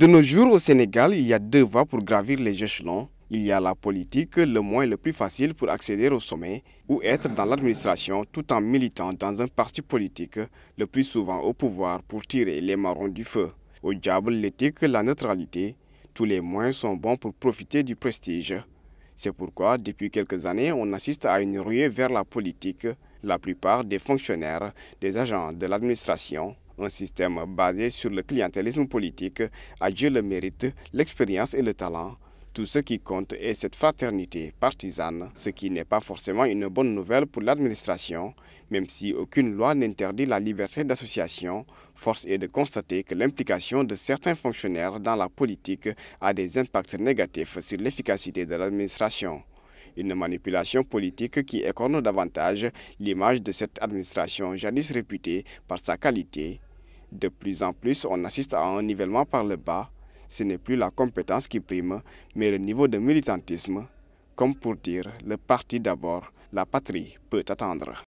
De nos jours au Sénégal, il y a deux voies pour gravir les échelons. Il y a la politique, le moins le plus facile pour accéder au sommet, ou être dans l'administration tout en militant dans un parti politique, le plus souvent au pouvoir pour tirer les marrons du feu. Au diable l'éthique, la neutralité, tous les moyens sont bons pour profiter du prestige. C'est pourquoi, depuis quelques années, on assiste à une ruée vers la politique. La plupart des fonctionnaires, des agents de l'administration un système basé sur le clientélisme politique a Dieu le mérite, l'expérience et le talent. Tout ce qui compte est cette fraternité partisane, ce qui n'est pas forcément une bonne nouvelle pour l'administration, même si aucune loi n'interdit la liberté d'association. Force est de constater que l'implication de certains fonctionnaires dans la politique a des impacts négatifs sur l'efficacité de l'administration une manipulation politique qui écorne davantage l'image de cette administration jadis réputée par sa qualité de plus en plus, on assiste à un nivellement par le bas. Ce n'est plus la compétence qui prime, mais le niveau de militantisme. Comme pour dire, le parti d'abord, la patrie peut attendre.